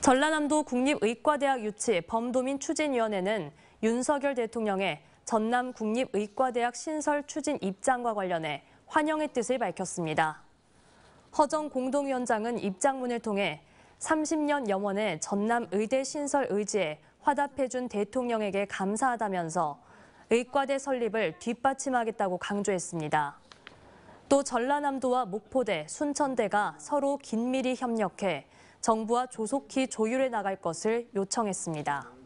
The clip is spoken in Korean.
전라남도 국립의과대학 유치 범도민 추진위원회는 윤석열 대통령의 전남 국립의과대학 신설 추진 입장과 관련해 환영의 뜻을 밝혔습니다. 허정 공동위원장은 입장문을 통해 30년 염원의 전남 의대 신설 의지에 화답해준 대통령에게 감사하다면서 의과대 설립을 뒷받침하겠다고 강조했습니다. 또 전라남도와 목포대, 순천대가 서로 긴밀히 협력해 정부와 조속히 조율해 나갈 것을 요청했습니다.